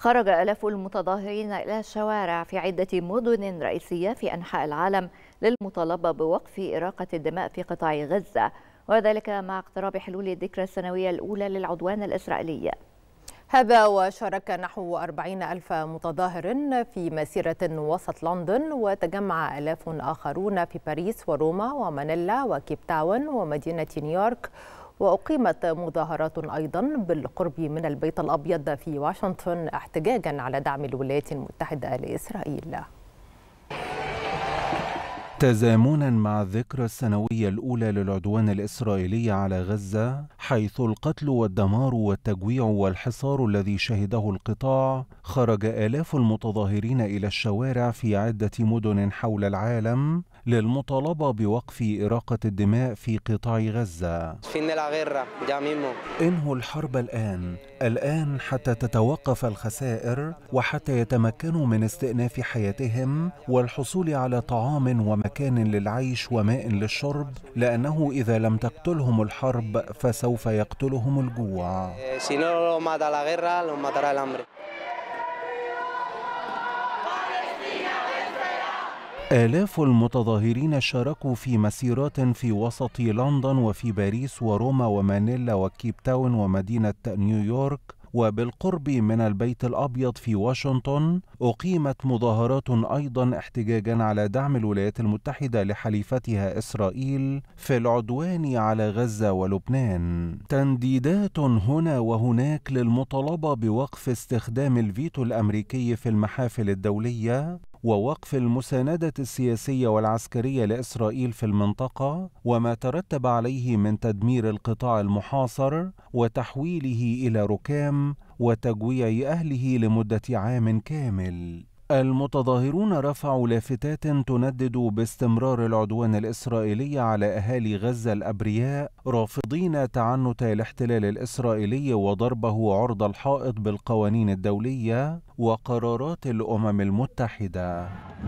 خرج آلاف المتظاهرين إلى الشوارع في عدة مدن رئيسية في أنحاء العالم للمطالبة بوقف إراقة الدماء في قطاع غزة وذلك مع اقتراب حلول الذكرى السنوية الأولى للعدوان الإسرائيلي هذا وشارك نحو أربعين ألف متظاهر في مسيرة وسط لندن وتجمع ألاف آخرون في باريس وروما ومانيلا وكيب تاون ومدينة نيويورك وأقيمت مظاهرات أيضا بالقرب من البيت الأبيض في واشنطن احتجاجا على دعم الولايات المتحدة لإسرائيل تزامنا مع الذكرى السنوية الأولى للعدوان الإسرائيلي على غزة حيث القتل والدمار والتجويع والحصار الذي شهده القطاع خرج آلاف المتظاهرين إلى الشوارع في عدة مدن حول العالم للمطالبة بوقف إراقة الدماء في قطاع غزة انهوا الحرب الآن الآن حتى تتوقف الخسائر وحتى يتمكنوا من استئناف حياتهم والحصول على طعام ومكان للعيش وماء للشرب لأنه إذا لم تقتلهم الحرب فسوف يقتلهم الجوع eh, آلاف المتظاهرين شاركوا في مسيرات في وسط لندن وفي باريس وروما ومانيلا وكيب تاون ومدينة نيويورك وبالقرب من البيت الأبيض في واشنطن أقيمت مظاهرات أيضا احتجاجا على دعم الولايات المتحدة لحليفتها إسرائيل في العدوان على غزة ولبنان تنديدات هنا وهناك للمطالبة بوقف استخدام الفيتو الأمريكي في المحافل الدولية ووقف المساندة السياسية والعسكرية لإسرائيل في المنطقة وما ترتب عليه من تدمير القطاع المحاصر وتحويله إلى ركام وتجويع أهله لمدة عام كامل المتظاهرون رفعوا لافتات تندد باستمرار العدوان الإسرائيلي على أهالي غزة الأبرياء رافضين تعنت الاحتلال الإسرائيلي وضربه عرض الحائط بالقوانين الدولية وقرارات الأمم المتحدة